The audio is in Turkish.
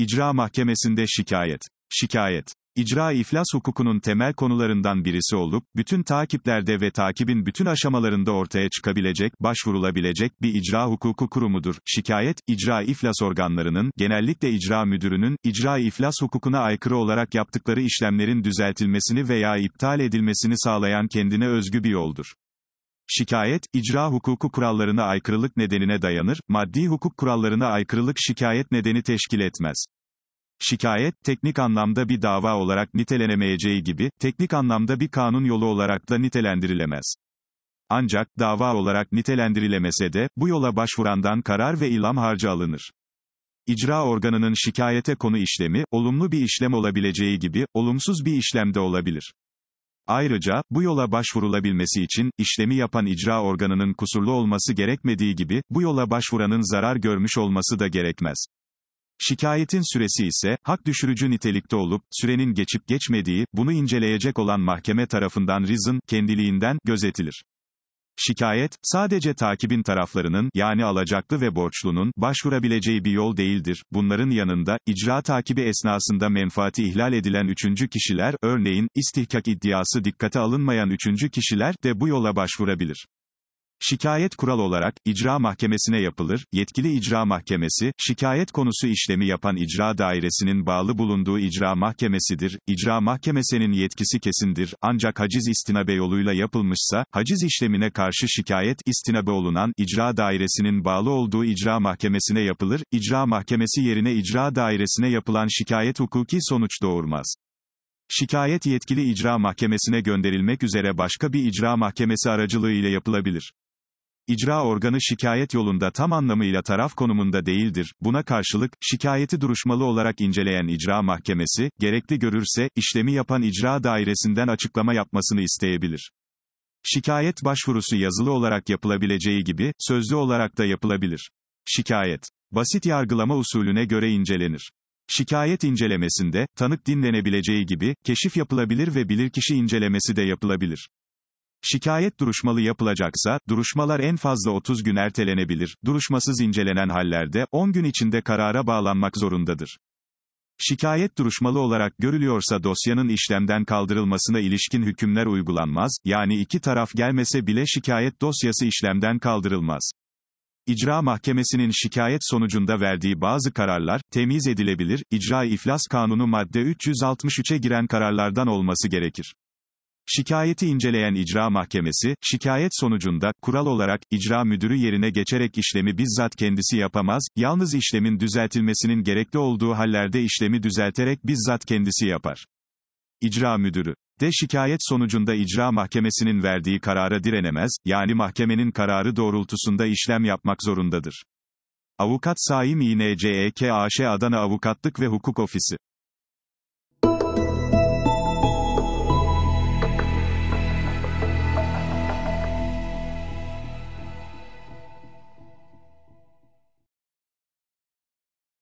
İcra Mahkemesi'nde şikayet. Şikayet. İcra iflas hukukunun temel konularından birisi olup, bütün takiplerde ve takibin bütün aşamalarında ortaya çıkabilecek, başvurulabilecek bir icra hukuku kurumudur. Şikayet, icra iflas organlarının, genellikle icra müdürünün, icra iflas hukukuna aykırı olarak yaptıkları işlemlerin düzeltilmesini veya iptal edilmesini sağlayan kendine özgü bir yoldur. Şikayet, icra hukuku kurallarına aykırılık nedenine dayanır, maddi hukuk kurallarına aykırılık şikayet nedeni teşkil etmez. Şikayet, teknik anlamda bir dava olarak nitelenemeyeceği gibi, teknik anlamda bir kanun yolu olarak da nitelendirilemez. Ancak, dava olarak nitelendirilemese de, bu yola başvurandan karar ve ilam harcı alınır. İcra organının şikayete konu işlemi, olumlu bir işlem olabileceği gibi, olumsuz bir işlem de olabilir. Ayrıca, bu yola başvurulabilmesi için, işlemi yapan icra organının kusurlu olması gerekmediği gibi, bu yola başvuranın zarar görmüş olması da gerekmez. Şikayetin süresi ise, hak düşürücü nitelikte olup, sürenin geçip geçmediği, bunu inceleyecek olan mahkeme tarafından rizin, kendiliğinden, gözetilir. Şikayet, sadece takibin taraflarının, yani alacaklı ve borçlunun, başvurabileceği bir yol değildir. Bunların yanında, icra takibi esnasında menfaati ihlal edilen üçüncü kişiler, örneğin, istihkak iddiası dikkate alınmayan üçüncü kişiler, de bu yola başvurabilir. Şikayet kural olarak, icra mahkemesine yapılır, yetkili icra mahkemesi, şikayet konusu işlemi yapan icra dairesinin bağlı bulunduğu icra mahkemesidir, icra mahkemesinin yetkisi kesindir, ancak haciz istinabe yoluyla yapılmışsa, haciz işlemine karşı şikayet istinabe olunan, icra dairesinin bağlı olduğu icra mahkemesine yapılır, icra mahkemesi yerine icra dairesine yapılan şikayet hukuki sonuç doğurmaz. Şikayet yetkili icra mahkemesine gönderilmek üzere başka bir icra mahkemesi aracılığı ile yapılabilir. İcra organı şikayet yolunda tam anlamıyla taraf konumunda değildir. Buna karşılık, şikayeti duruşmalı olarak inceleyen icra mahkemesi, gerekli görürse, işlemi yapan icra dairesinden açıklama yapmasını isteyebilir. Şikayet başvurusu yazılı olarak yapılabileceği gibi, sözlü olarak da yapılabilir. Şikayet, basit yargılama usulüne göre incelenir. Şikayet incelemesinde, tanık dinlenebileceği gibi, keşif yapılabilir ve bilirkişi incelemesi de yapılabilir. Şikayet duruşmalı yapılacaksa, duruşmalar en fazla 30 gün ertelenebilir, duruşmasız incelenen hallerde, 10 gün içinde karara bağlanmak zorundadır. Şikayet duruşmalı olarak görülüyorsa dosyanın işlemden kaldırılmasına ilişkin hükümler uygulanmaz, yani iki taraf gelmese bile şikayet dosyası işlemden kaldırılmaz. İcra Mahkemesi'nin şikayet sonucunda verdiği bazı kararlar, temiz edilebilir, İcra İflas kanunu madde 363'e giren kararlardan olması gerekir. Şikayeti inceleyen icra mahkemesi, şikayet sonucunda, kural olarak, icra müdürü yerine geçerek işlemi bizzat kendisi yapamaz, yalnız işlemin düzeltilmesinin gerekli olduğu hallerde işlemi düzelterek bizzat kendisi yapar. İcra müdürü de şikayet sonucunda icra mahkemesinin verdiği karara direnemez, yani mahkemenin kararı doğrultusunda işlem yapmak zorundadır. Avukat Saim İNCEKAŞ Adana Avukatlık ve Hukuk Ofisi